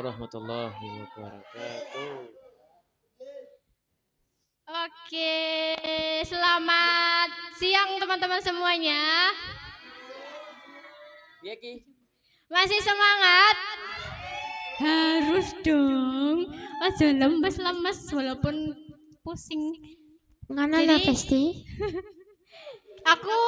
warahmatullahi wabarakatuh. Oke, selamat siang teman-teman semuanya. Yeki. Iya, Masih semangat? Harus dong. Aja lemes-lemes walaupun pusing. Ngana Jadi... Festi? Aku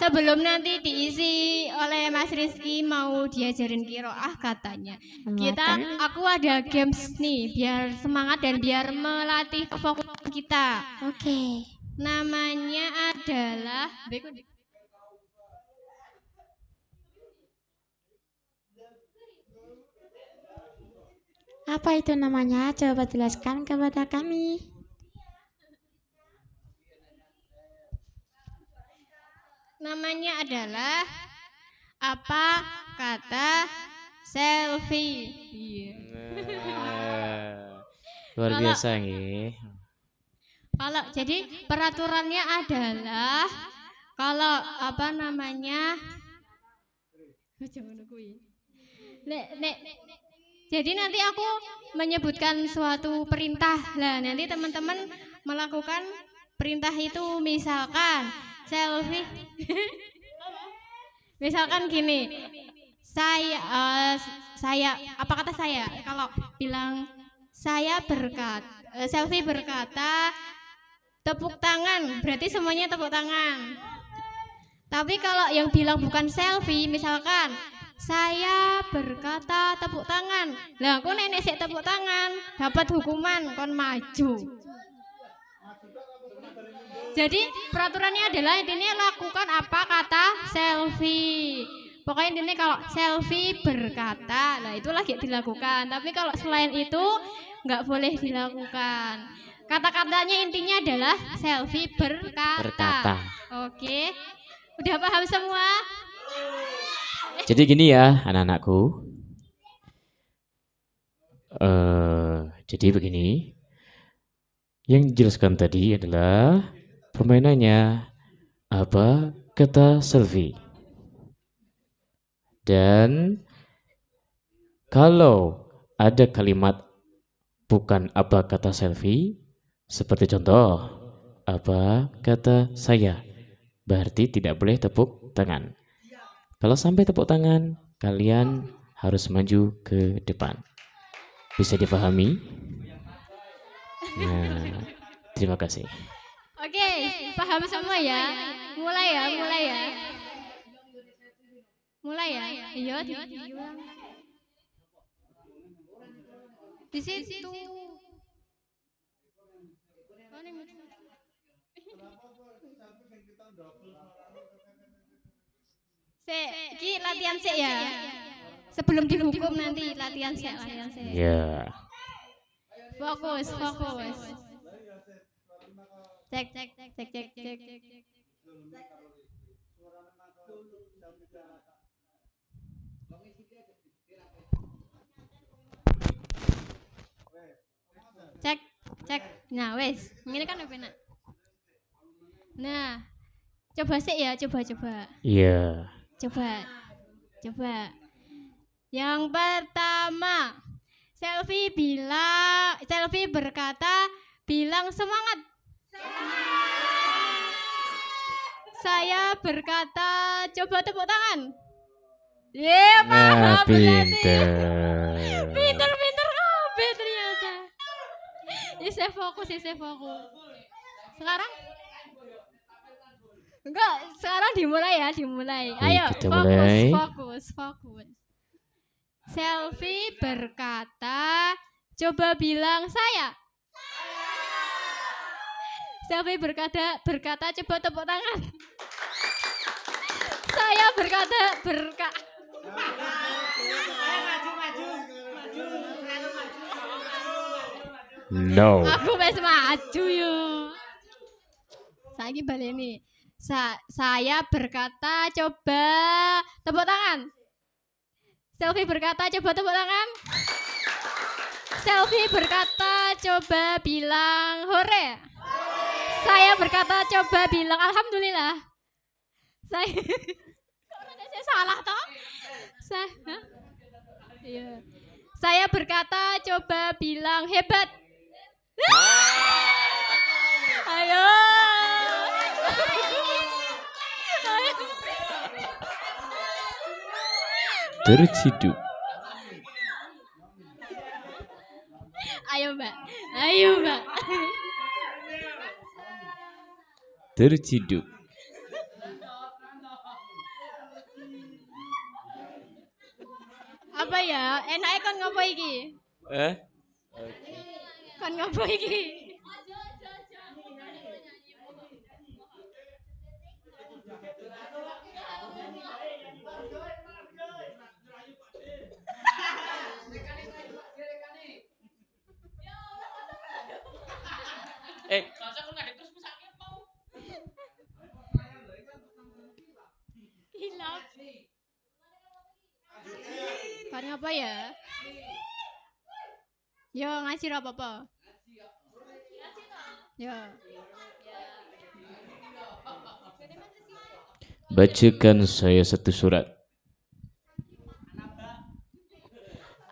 sebelum nanti diisi oleh Mas Rizky mau diajarin kiroah katanya. Kita aku ada games nih biar semangat dan biar melatih kefokusan kita. Oke. Okay. Namanya adalah Apa itu namanya? Coba jelaskan kepada kami. Namanya adalah apa kata selfie. Iya. Nah, luar biasa nih. Kalau jadi peraturannya adalah kalau apa namanya Nek, nek, jadi nanti aku menyebutkan suatu perintah lah nanti teman-teman melakukan perintah itu misalkan selfie misalkan gini saya uh, saya apa kata saya kalau bilang saya berkat uh, eh, selfie berkata tepuk tangan berarti semuanya tepuk tangan tapi kalau yang bilang bukan selfie misalkan saya berkata tepuk tangan lah aku nenek sih tepuk tangan dapat hukuman kon maju jadi peraturannya adalah intinya lakukan apa kata selfie. Pokoknya intinya kalau selfie berkata, lah itu lagi dilakukan. Tapi kalau selain itu nggak boleh dilakukan. Kata-katanya intinya adalah selfie berkata. berkata. Oke. Udah paham semua? Jadi gini ya anak-anakku. Uh, jadi begini. Yang dijelaskan tadi adalah Permainannya apa? Kata selfie? Dan kalau ada kalimat bukan apa kata selfie, seperti contoh apa kata saya, berarti tidak boleh tepuk tangan. Kalau sampai tepuk tangan, kalian harus maju ke depan. Bisa dipahami? Nah, terima kasih. Oke, paham semua ya? Mulai ya, mulai ya. Mulai ya. Iya, Di situ. Se, ki latihan se ya. Sebelum dihukum nanti latihan se, latihan se. Iya. Fokus, fokus cek cek cek cek cek cek cek cek cek nah wes ini kan udah enak nah coba sih ya coba coba iya yeah. coba coba yang pertama selfie bila selfie berkata bilang semangat saya berkata, coba tepuk tangan. Ye, yeah, paham berarti. pinter. pinter, pinter ternyata. Ini saya fokus, ini saya fokus. Sekarang Enggak, sekarang dimulai ya, dimulai. Ayo, Kita fokus, mulai. fokus, fokus. Selfie berkata, coba bilang saya Selfie berkata berkata coba tepuk tangan. Saya berkata berka. No. Aku masih maju Lagi balik ini. Sa saya berkata coba tepuk tangan. Selfie berkata coba tepuk tangan. Selfie berkata coba bilang hore saya berkata coba bilang alhamdulillah. Saya saya salah toh? Saya Iya. Saya berkata coba bilang hebat. Ayo. Terciduk. Ayo, Mbak. Ayo, Mbak terciduk. Apa ya? Enaknya kan ngopo iki? Eh? Kan Kon iki? Yo ngasih apa apa? Yo. Bacakan saya satu surat.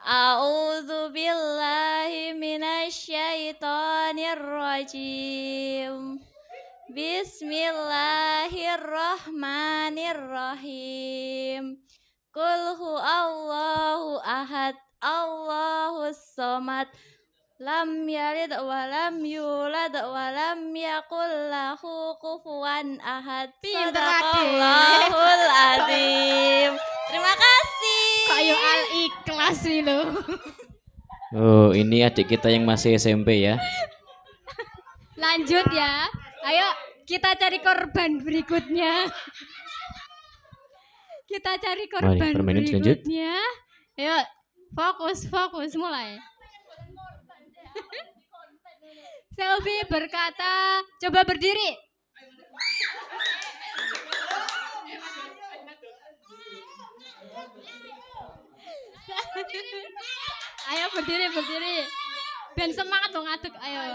A'udzu billahi minasyaitonir rajim. Bismillahirrahmanirrahim. Qul huwallahu ahad. Allahus somad lam yalid wa lam yulad wa lam yakul lahu kufuwan ahad sadaqallahul azim terima kasih kayu al ikhlas lo oh ini adik kita yang masih SMP ya lanjut ya ayo kita cari korban berikutnya kita cari korban berikutnya ayo Fokus, fokus, mulai. selfie berkata, coba berdiri. Ayo berdiri, berdiri. Ben semangat dong aduk, ayo.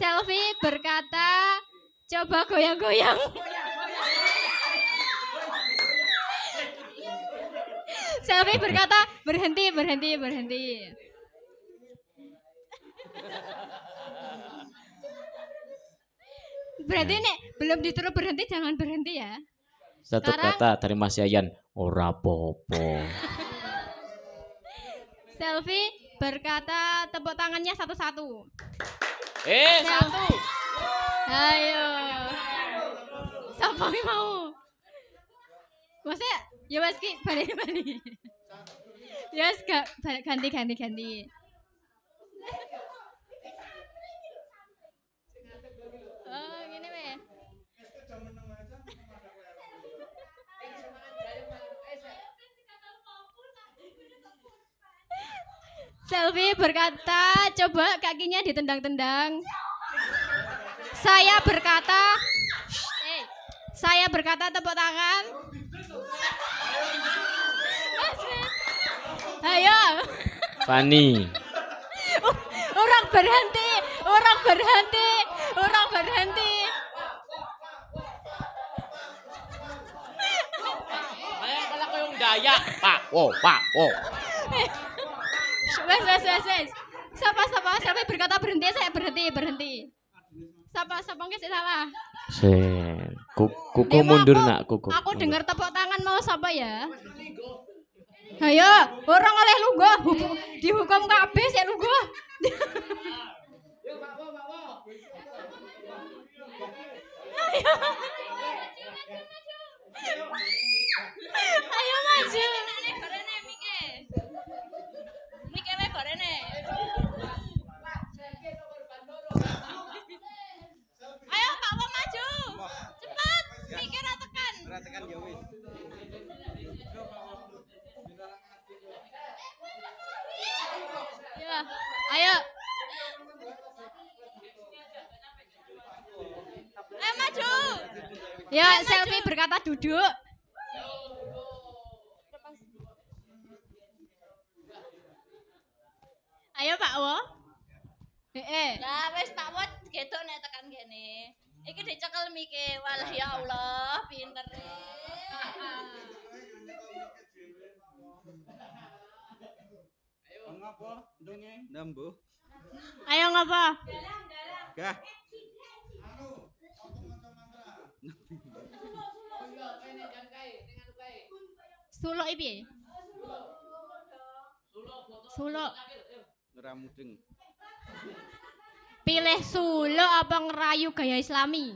selfie berkata, coba goyang-goyang. Selfie berkata berhenti, berhenti, berhenti. Berarti ini ya. belum diturut berhenti jangan berhenti ya. Satu Sekarang, kata dari Mas Yayan, ora popo. Selfie berkata tepuk tangannya satu-satu. Eh, Selfie. satu. Ayo. Siapa mau? Maksudnya ya wes ki balik balik ya yes, gak ganti ganti ganti oh gini be Selvi berkata, coba kakinya ditendang-tendang. Saya berkata, eh, saya berkata tepuk tangan. Ayo. Fani. Orang berhenti, orang berhenti, orang berhenti. Dayak, Pak. oh Pak, oh Wes, wes, wes, wes. siapa sapa, sapa berkata berhenti, saya berhenti, berhenti. siapa siapa nggak salah. si kuku mundur nak kuku. Aku dengar tepuk tangan mau siapa ya? Ayo, orang oleh lugu dihukum kabeh sik lugu. Ayo maju. Ayo Pak Wong maju. Cepat, mikir atekan. Atekan ya wis. Ayo. Ayo eh, maju. Ya, eh, selfie berkata duduk. Ayo Pak Wo. eh Lah wis Pak Wo getok nek tekan kene. Iki dicekel mike. Walah ya Allah, pinter. Ah, ah. apa? Dongeng. Nambu. Ayo ngapa? Suluk, Suluk Pilih suluk apa ngerayu gaya islami?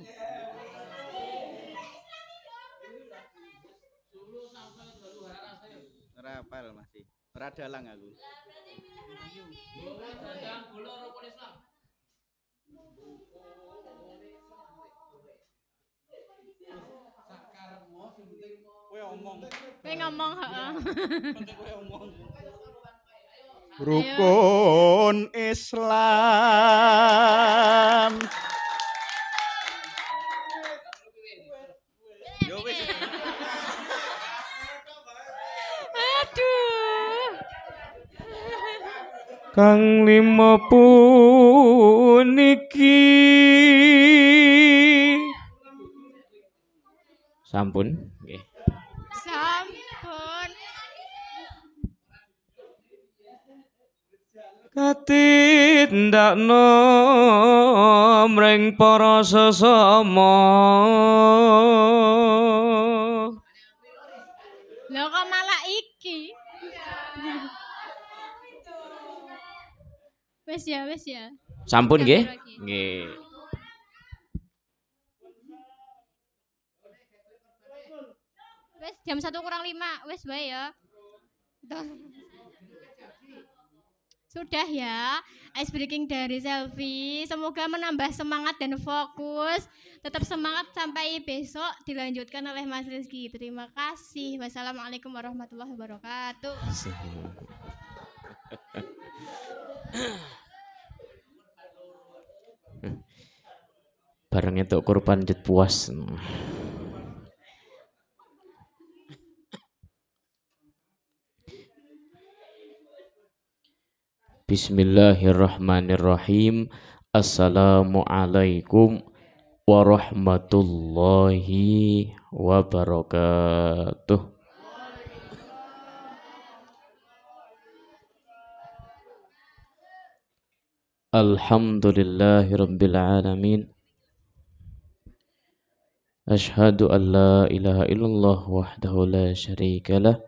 Ora masih. Ora aku omong. omong. Rukun Islam. kang lima sampun okay. sampun katindak nomreng para sesama Wes ya, wes ya. Sampun nggih? Nggih. Wes jam satu kurang lima, wes bae ya. Sudah ya, ice breaking dari selfie. Semoga menambah semangat dan fokus. Tetap semangat sampai besok dilanjutkan oleh Mas Rizky. Terima kasih. Wassalamualaikum warahmatullahi wabarakatuh. bareng itu kurban jut puas Bismillahirrahmanirrahim Assalamualaikum warahmatullahi wabarakatuh Alhamdulillahirrabbilalamin أشهد أن لا إله إلا الله وحده لا شريك له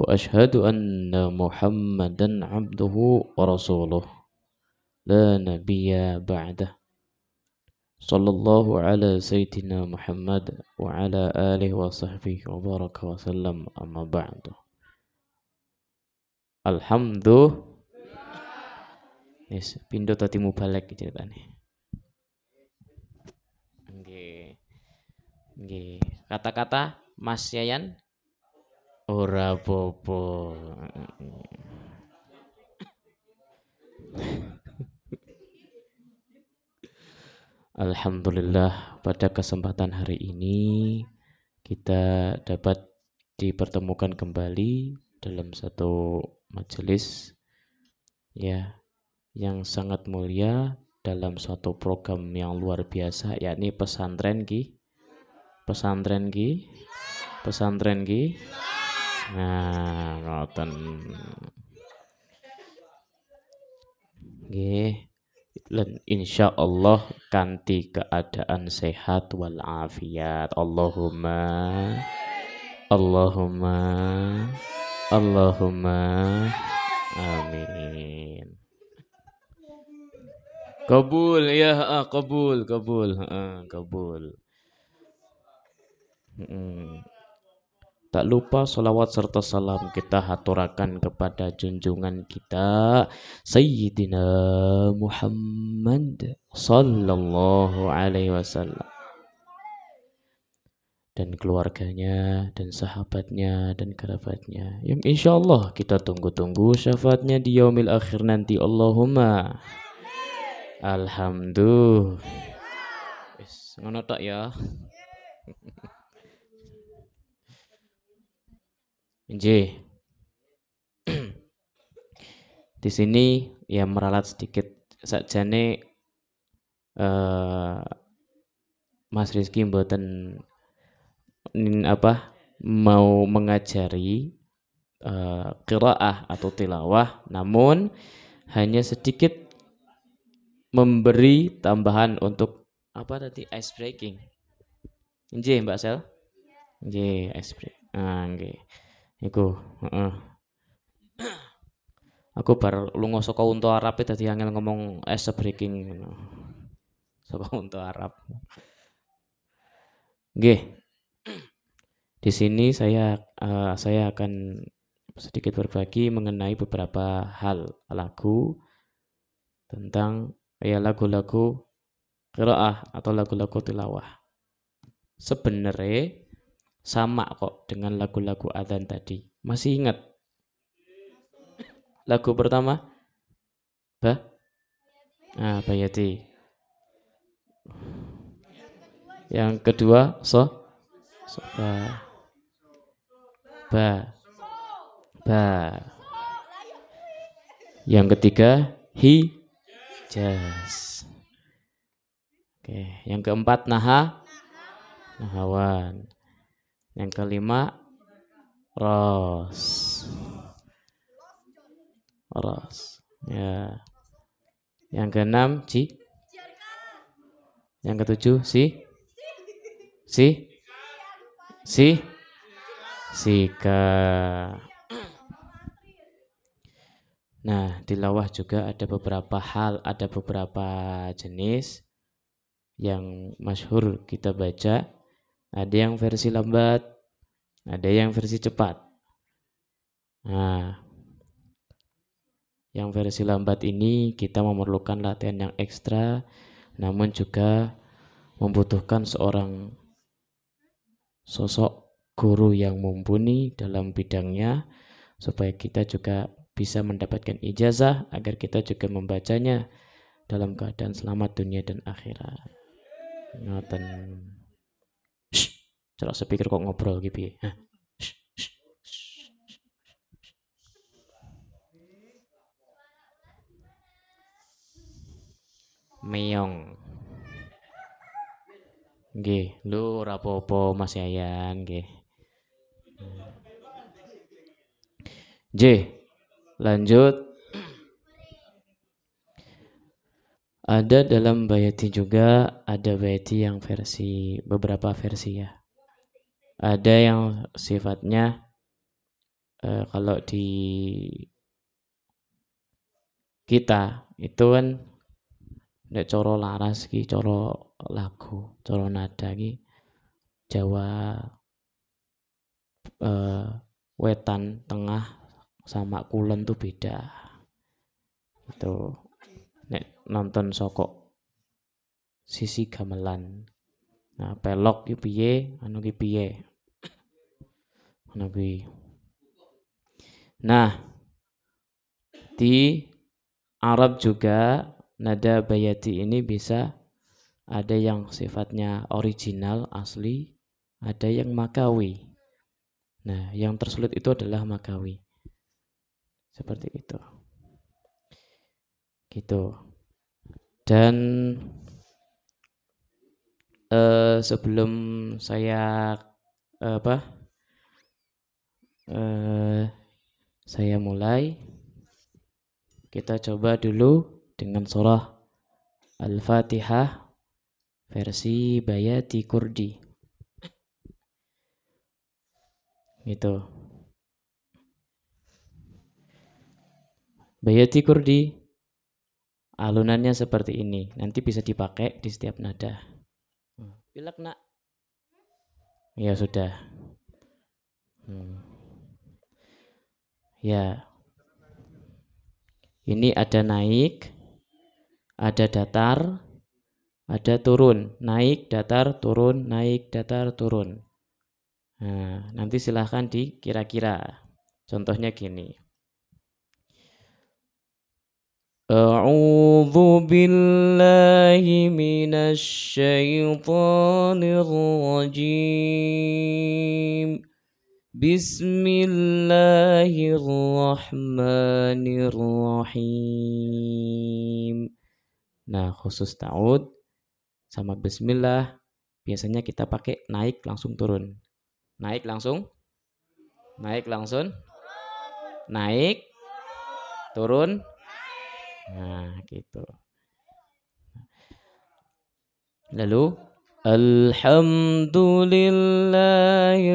وأشهد أن محمدا عبده ورسوله لا نبي بعده صلى الله على سيدنا محمد وعلى آله وصحبه وبارك وسلم أما بعد الحمد Yes, pindo tadi mubalek ceritanya. Kata-kata Mas Yayan ora bobo. Alhamdulillah pada kesempatan hari ini kita dapat dipertemukan kembali dalam satu majelis ya yang sangat mulia dalam suatu program yang luar biasa yakni pesantren Ki pesantren ki pesantren ki nah ngoten nggih lan insya Allah kanti keadaan sehat walafiat. Allahumma Allahumma Allahumma amin kabul ya ah, kabul kabul ah, kabul Hmm. Tak lupa salawat serta salam kita haturakan kepada junjungan kita Sayyidina Muhammad Sallallahu Alaihi Wasallam dan keluarganya dan sahabatnya dan kerabatnya yang insya Allah kita tunggu-tunggu syafaatnya di yaumil akhir nanti Allahumma Alhamdulillah ngono tak ya J. Di sini ya meralat sedikit nih eh, uh, Mas Rizky mboten apa mau mengajari uh, qiraah atau tilawah namun hanya sedikit memberi tambahan untuk apa tadi ice breaking. Nggih, Mbak Sel? Nggih, ice break. Ah, nggih. Iku, heeh. Aku bar lunga saka untuk Arab e dadi angel ngomong as breaking ngono. Saka unta Arab. Nggih. Di sini saya uh, saya akan sedikit berbagi mengenai beberapa hal lagu tentang ya lagu-lagu qiraah atau lagu-lagu tilawah. Sebenarnya sama kok dengan lagu-lagu adzan tadi. Masih ingat? Lagu pertama? Bah? Ah, Bayati. Yang kedua, so? so ba. Ba. Ba. Yang ketiga, hi. jazz Oke, yang keempat, naha. Nahawan. Yang kelima ros. Ros. Ya. Yang keenam c Yang ketujuh si. Si. Si. Sika. Nah, di lawah juga ada beberapa hal, ada beberapa jenis yang masyhur kita baca ada yang versi lambat, ada yang versi cepat. Nah, yang versi lambat ini kita memerlukan latihan yang ekstra, namun juga membutuhkan seorang sosok guru yang mumpuni dalam bidangnya, supaya kita juga bisa mendapatkan ijazah agar kita juga membacanya dalam keadaan selamat dunia dan akhirat. Ngoten. Celak sepikir kok ngobrol gitu. Hah? Meong. Oke, lu rapopo Mas Yayan g, J. Lanjut. Ada dalam bayati juga ada bayati yang versi beberapa versi ya ada yang sifatnya uh, kalau di kita itu kan nek coro laras ki coro lagu coro nada ki Jawa uh, wetan tengah sama kulon tuh beda itu nek nonton sokok sisi gamelan Nah, pelok ki piye, anu ki piye. Nabi. Anu nah, di Arab juga nada bayati ini bisa ada yang sifatnya original asli, ada yang makawi. Nah, yang tersulit itu adalah makawi. Seperti itu. Gitu. Dan uh, sebelum saya uh, apa uh, saya mulai kita coba dulu dengan surah Al-Fatihah versi Bayati Kurdi gitu Bayati Kurdi alunannya seperti ini nanti bisa dipakai di setiap nada Pilek nak. Ya sudah. Hmm. Ya. Ini ada naik, ada datar, ada turun. Naik, datar, turun, naik, datar, turun. Nah, nanti silahkan dikira-kira. Contohnya gini. أعوذ بالله من الشيطان الرجيم بسم الله الرحمن الرحيم Nah khusus ta'ud sama bismillah biasanya kita pakai naik langsung turun. Naik langsung. Naik langsung. Naik. Turun. Nah, gitu. Lalu Alhamdulillahi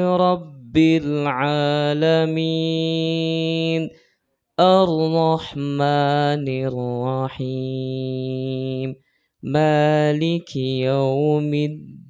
Rabbil Alamin Ar-Rahmanir Rahim Maliki Yawmiddin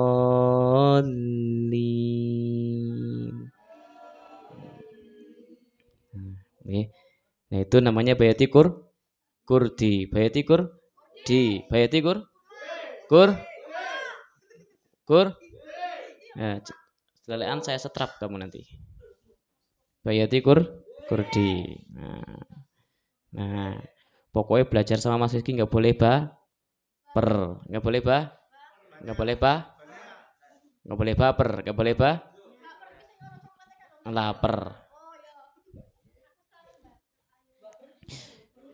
Nah itu namanya bayatikur kur kurdi. bayatikur di. bayatikur kur kur kur. Nah, lelean saya setrap kamu nanti. bayatikur kur kurdi. Nah, nah pokoknya belajar sama Mas Rizky nggak boleh ba per nggak boleh ba nggak boleh ba nggak boleh baper nggak boleh ba lapar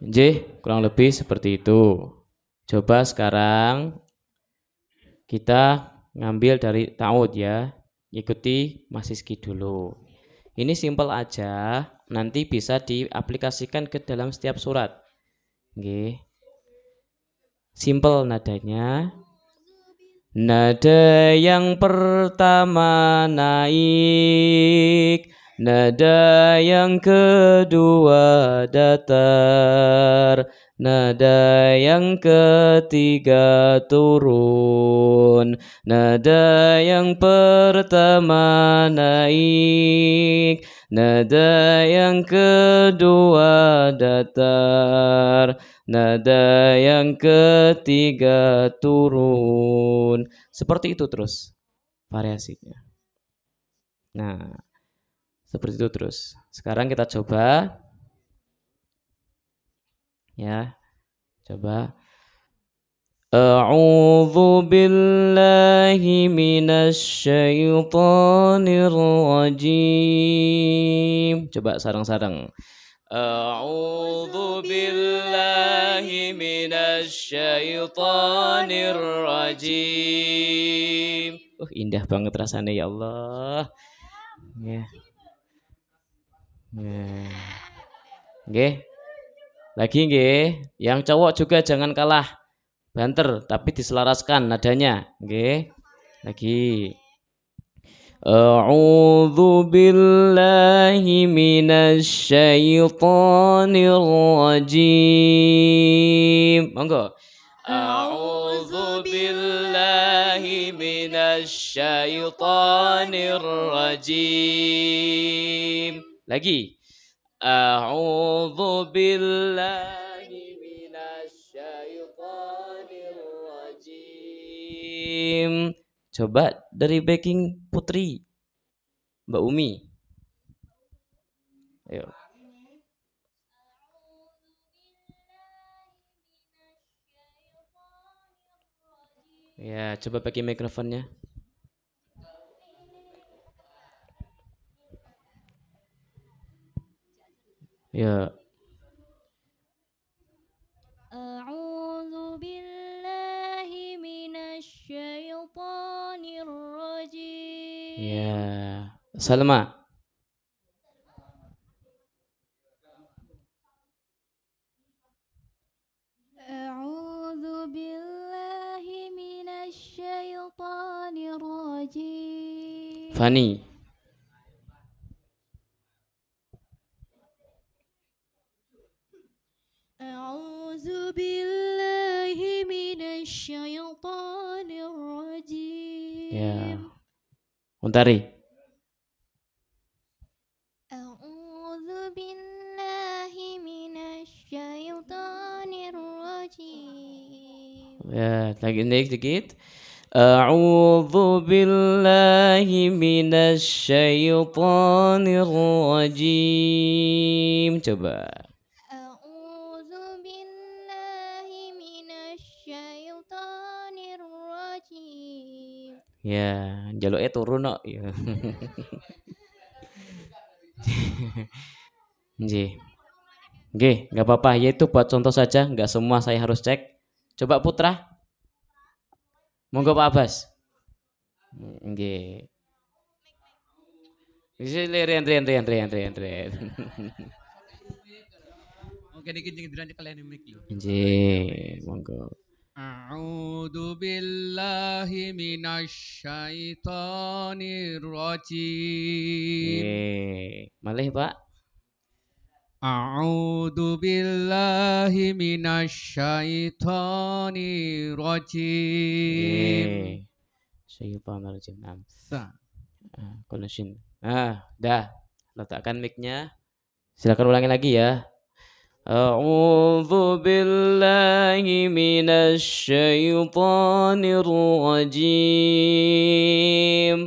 J, kurang lebih seperti itu. Coba sekarang kita ngambil dari ta'ud ya. Ikuti masiski dulu. Ini simple aja, nanti bisa diaplikasikan ke dalam setiap surat. Oke. Simple nadanya. Nada yang pertama naik Nada yang kedua datar Nada yang ketiga turun Nada yang pertama naik Nada yang kedua datar Nada yang ketiga turun Seperti itu terus variasinya Nah seperti itu terus. Sekarang kita coba ya. Coba A'udzu billahi من الشيطان الرجيم coba sarang-sarang A'udzu billahi من الشيطان الرجيم uh indah banget rasanya ya Allah ya yeah. Oke. Lagi nge. yang cowok juga jangan kalah banter tapi diselaraskan nadanya, Oke. Lagi. A'udzu billahi minasy syaithanir rajim. Monggo. A'udzu billahi minasy syaithanir rajim. Lagi. A'udzu billahi minasyaitonir rajim. Coba dari backing Putri. Mbak Umi. Ayo. Ya, coba pakai mikrofonnya. يا أعوذ بالله من الشيطان الرجيم يا سلمى أعوذ بالله من الشيطان الرجيم فني dari أعوذ بالله من الشيطان الرجيم يا تلاقي جيت أعوذ بالله من الشيطان الرجيم أعوذ بالله من الشيطان الرجيم يا yeah. jaluke turun kok ya. Nggih. Nggih, enggak apa-apa. Ya itu buat contoh saja, enggak semua saya harus cek. Coba Putra. Monggo Pak Abbas. Nggih. Isi rian rian rian rian rian rian. Oke, dilanjut kalian monggo. A'udhu billahi minasyaitanir rajim Yeay. Malih pak A'udhu billahi minasyaitanir rajim Syaitanir rajim Kondisi ah, ah dah Letakkan mic Silakan ulangi lagi ya أعوذ بالله من الشيطان الرجيم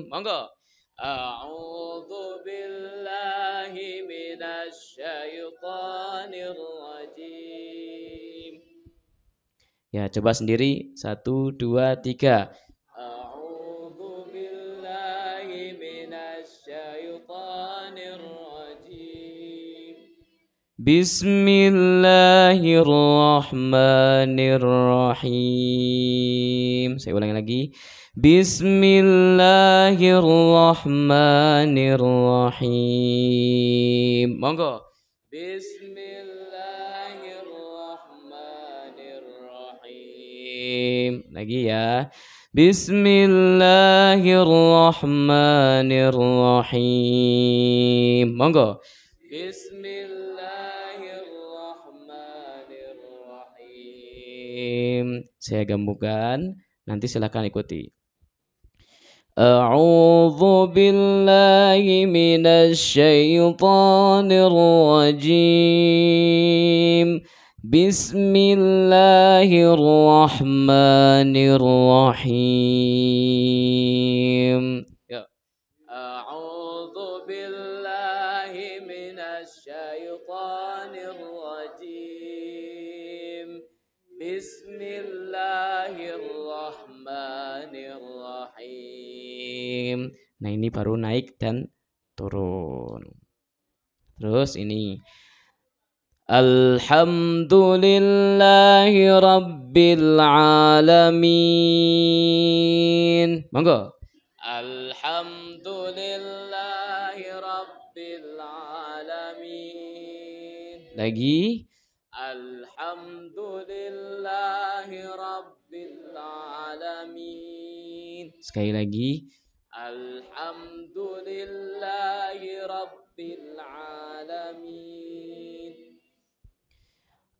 أعوذ بالله من الشيطان الرجيم Ya coba sendiri Satu, dua, tiga بسم الله الرحمن الرحيم saya ulangi lagi بسم الله الرحمن الرحيم monggo بسم الله الرحمن الرحيم lagi ya بسم الله الرحمن الرحيم monggo بسم الله الرحمن الرحيم saya gabungkan nanti silakan ikuti أعوذ بالله من الشيطان الرجيم بسم الله الرحمن الرحيم Nah, ini baru naik dan turun. Terus ini Alhamdulillahi Rabbil Alamin. Monggo. Alhamdulillahi Rabbil Alamin. Lagi. Alhamdulillahi Rabbil Alamin. Sekali lagi. Alhamdulillahi Rabbil Alamin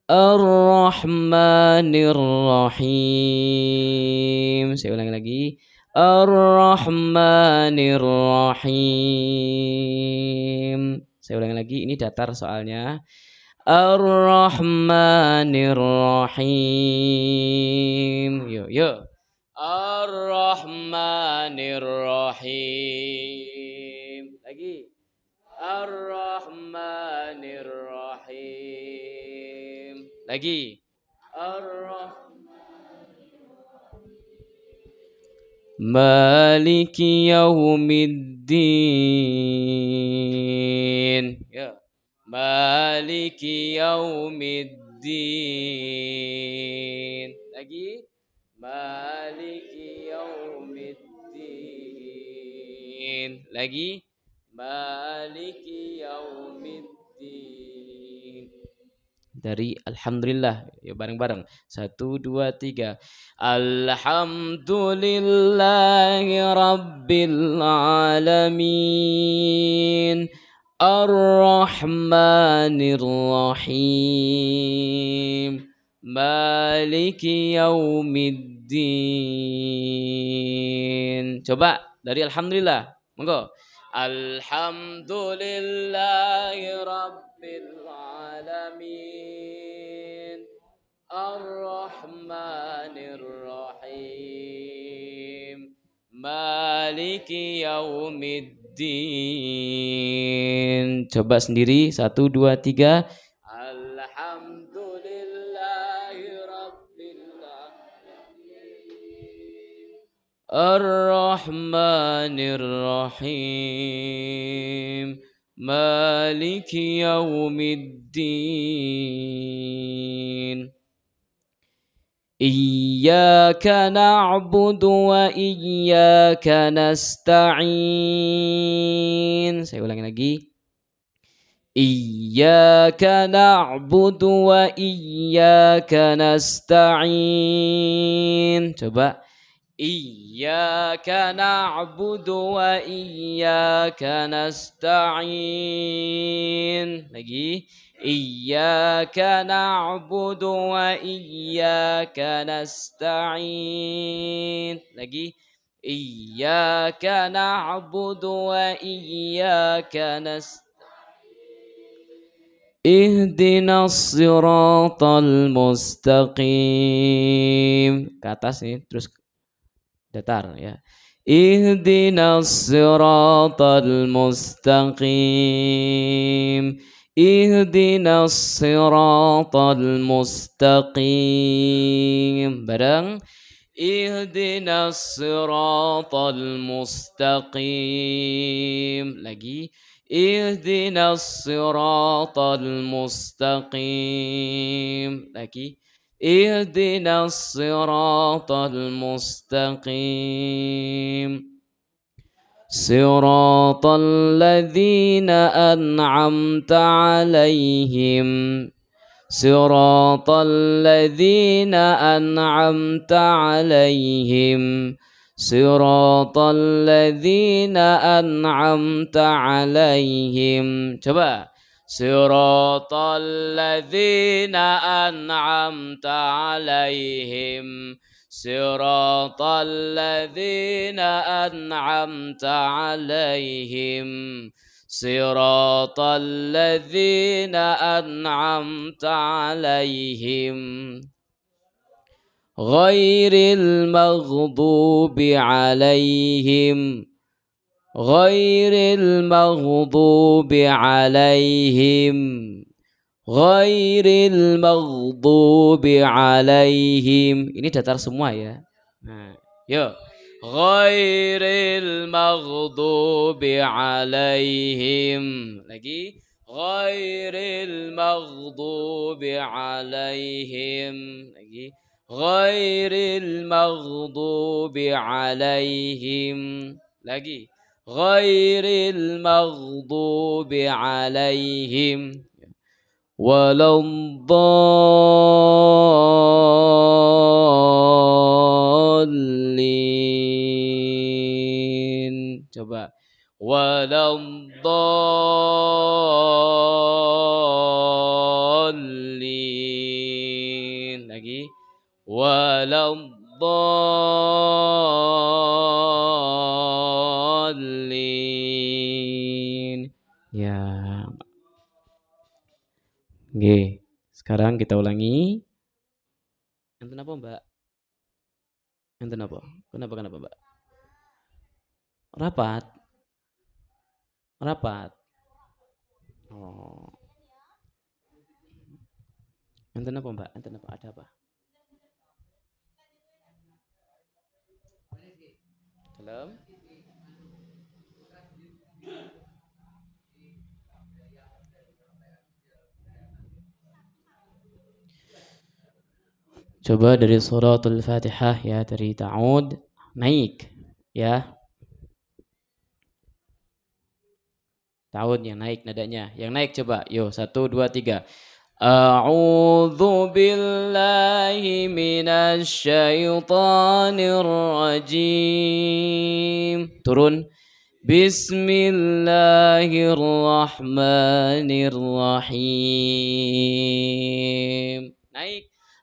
Ar-Rahmanir-Rahim Saya ulangi lagi Ar-Rahmanir-Rahim Saya ulangi lagi, ini datar soalnya Ar-Rahmanir-Rahim Yuk, yuk الرحمن الرحيم لقي الرحمن الرحيم lagi مالك يوم الدين مالك يوم الدين Maliki yaumiddin. Lagi. Maliki yaumiddin. Dari Alhamdulillah. Ya bareng-bareng. Satu, dua, tiga. Alhamdulillahi Rabbil Alamin. Ar-Rahmanir Rahim. Maliki yaumiddin. الدين coba dari alhamdulillah monggo alhamdulillahi rabbil alamin arrahmanir rahim maliki yaumiddin coba sendiri satu dua tiga الرحمن الرحيم مالك يوم الدين إياك نعبد وإياك نستعين saya ulangi إياك نعبد وإياك نستعين coba إياك نعبد وإياك نستعين نجي إياك نعبد وإياك نستعين نجي إياك نعبد وإياك نستعين اهدنا الصراط المستقيم Ke atas datar ya ihdinas siratal mustaqim ihdinas siratal mustaqim bareng ihdinas siratal mustaqim lagi ihdinas siratal mustaqim lagi اهدنا الصراط المستقيم صراط الذين أنعمت عليهم صراط الذين أنعمت عليهم صراط الذين أنعمت عليهم coba صراط الذين أنعمت عليهم صراط الذين أنعمت عليهم صراط الذين أنعمت عليهم غير المغضوب عليهم غير المغضوب عليهم غير المغضوب عليهم ini datar semua ya yo غير المغضوب عليهم lagi غير المغضوب عليهم lagi غير المغضوب عليهم lagi غير المغضوب عليهم ولا الضالين coba ولا الضالين lagi ولا الضالين Ya. Oke, sekarang kita ulangi. Enten apa, Mbak? Enten apa? Kenapa kenapa, Mbak? Rapat. Rapat. Oh. Enten apa, Mbak? Enten apa? Ada apa? Dalam. Coba dari suratul Fatihah ya dari ta'ud naik ya. Ta'ud yang naik nadanya. Yang naik coba. Yo, satu, dua, tiga. A'udhu billahi minas syaithanir rajim. Turun. Bismillahirrahmanirrahim. Naik.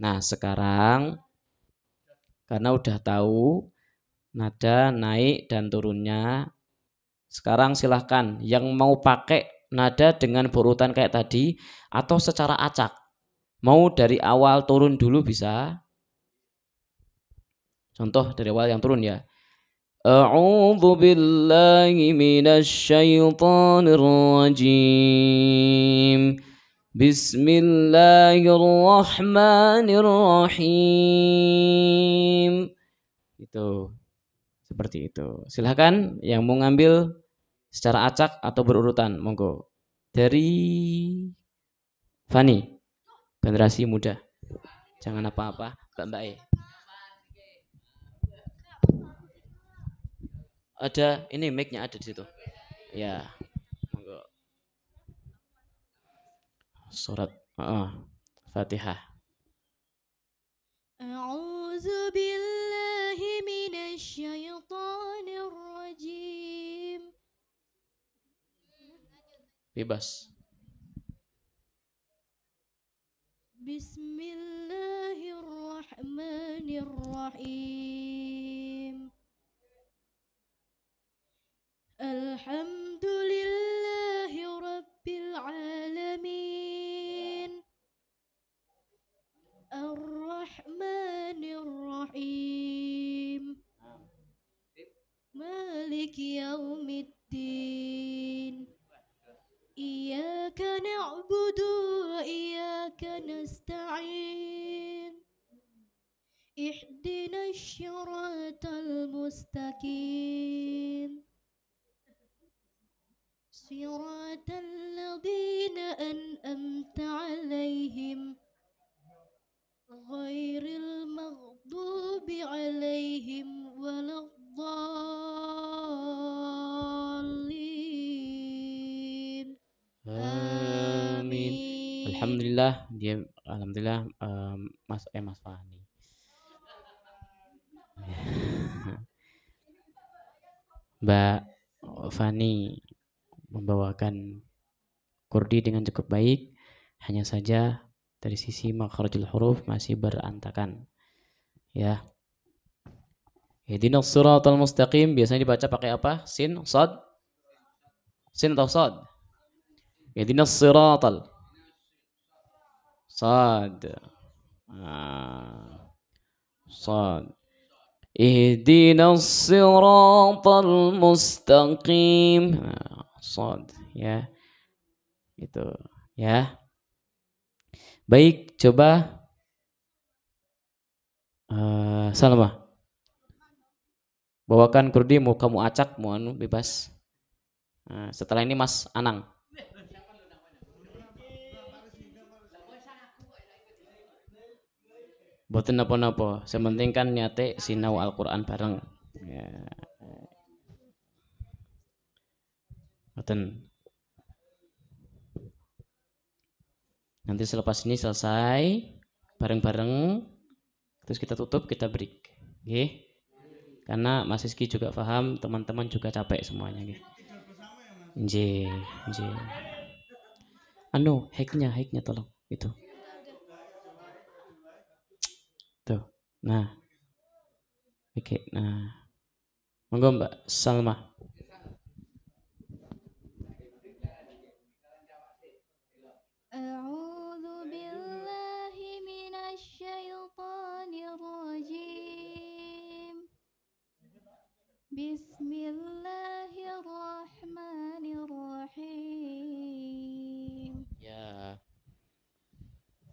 Nah, sekarang karena udah tahu nada naik dan turunnya, sekarang silahkan yang mau pakai nada dengan borutan kayak tadi atau secara acak. Mau dari awal turun dulu bisa. Contoh dari awal yang turun ya. A'udzu billahi minasy syaithanir rajim Bismillahirrahmanirrahim itu seperti itu silahkan yang mau ngambil secara acak atau berurutan monggo dari Fani generasi muda jangan apa-apa mbak mbak e. ada ini mic-nya ada di situ ya yeah. surat heeh, Fatihah. أعوذ بالله من الشيطان الرجيم bebas بسم الله الرحمن الرحيم الحمد لله رب العالمين الرحمن الرحيم مالك يوم الدين إياك نعبد وإياك نستعين اهدنا الشراط المستقيم alhamdulillah dia alhamdulillah um, Mas eh Mas Fahmi Mbak Fani membawakan kurdi dengan cukup baik hanya saja dari sisi makhrajul huruf masih berantakan ya Ihdinas suratul mustaqim biasanya dibaca pakai apa? Sin, sad. Sin atau sad? Ihdinas suratul. Sad. Sad. Ihdina siratal mustaqim. Sad. Ya. Itu. Ya. Baik, coba. Uh, Salma. Bawakan kurdi mau kamu acak, mau anu bebas. Nah, setelah ini Mas Anang. boten napa-napa sementing kan nyate sinau Al-Qur'an bareng ya boten nanti selepas ini selesai bareng-bareng terus kita tutup kita break okay? karena Mas Rizky juga paham teman-teman juga capek semuanya nggih. J, J. Anu, hack-nya tolong itu. Nah, oke. okay, Nah, monggo Mbak Salma. بسم الله الرحمن الرحيم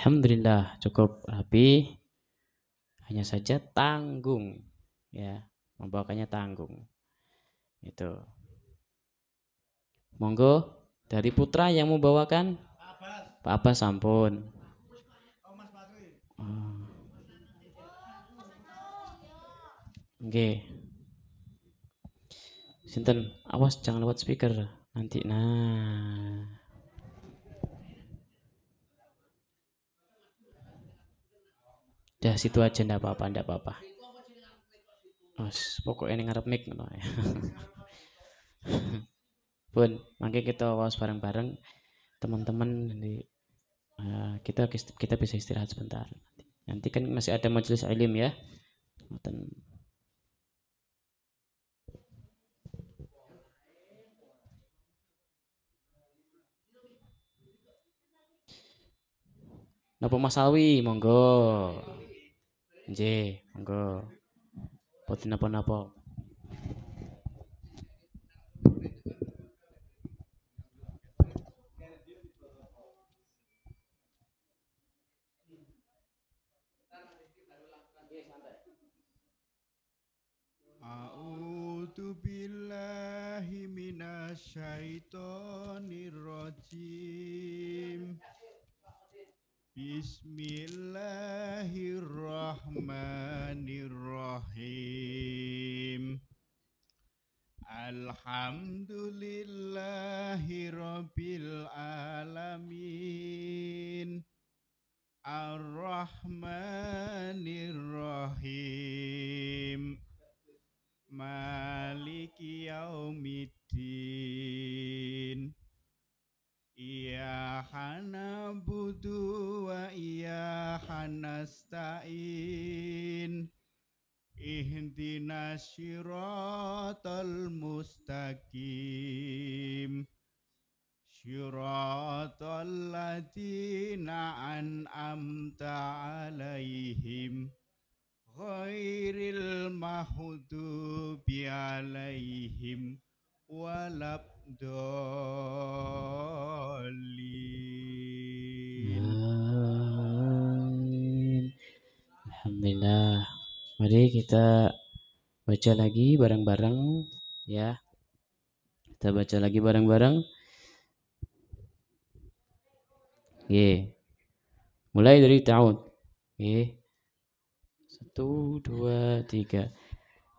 Alhamdulillah cukup rapi. Hanya saja tanggung ya, membawakannya tanggung. Itu. Monggo dari putra yang membawakan Pak Abbas, sampun. Oh. Oke. Okay. Sinten, awas jangan lewat speaker nanti. Nah. udah situ aja ndak apa-apa ndak apa-apa Mas, pokoknya ini ngarep mic ngono Pun, mangke kita awas bareng-bareng teman-teman nanti uh, kita kita bisa istirahat sebentar. Nanti, kan masih ada majelis ilim ya. Ngoten. Napa Mas Alwi, monggo. J, monggo. Buat napa-napa. A'udzu billahi Bismillahirrahmanirrahim. Alhamdulillahi robbil Alamin Ar-Rahmanirrahim Maliki Yaumiddin Iyyaka na'budu wa iyyaka nasta'in Ihdinas syiratal mustaqim Syiratal ladina an'amta alaihim Ghairil mahdubi alaihim Walab Alhamdulillah. Mari kita baca lagi bareng-bareng ya. Kita baca lagi bareng-bareng. Ye. Mulai dari ta'ud. Ye. Satu, dua, tiga.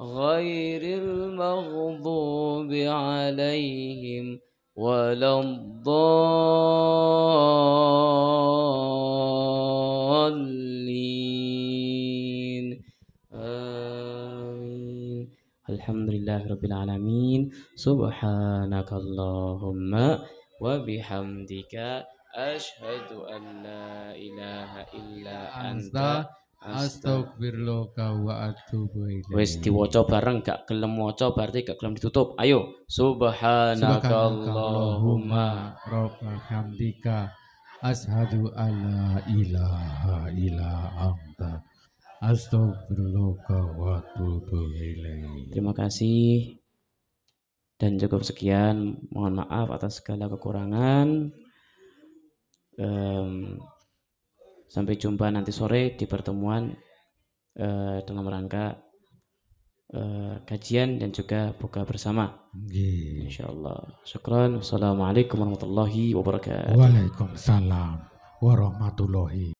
غير المغضوب عليهم ولا الضالين آمين الحمد لله رب العالمين سبحانك اللهم وبحمدك أشهد أن لا إله إلا أنت Astagfirullah wa atubu diwaca bareng gak gelem waca berarti gak gelem ditutup. Ayo subhanakallahumma rabbal hamdika ashadu alla ilaha illa anta astagfirullah wa atubu Terima kasih dan cukup sekian. Mohon maaf atas segala kekurangan. Um, Sampai jumpa nanti sore di pertemuan uh, dalam rangka uh, kajian dan juga buka bersama. Yeah. Insya Allah. Syukran. Wassalamualaikum warahmatullahi wabarakatuh. Waalaikumsalam warahmatullahi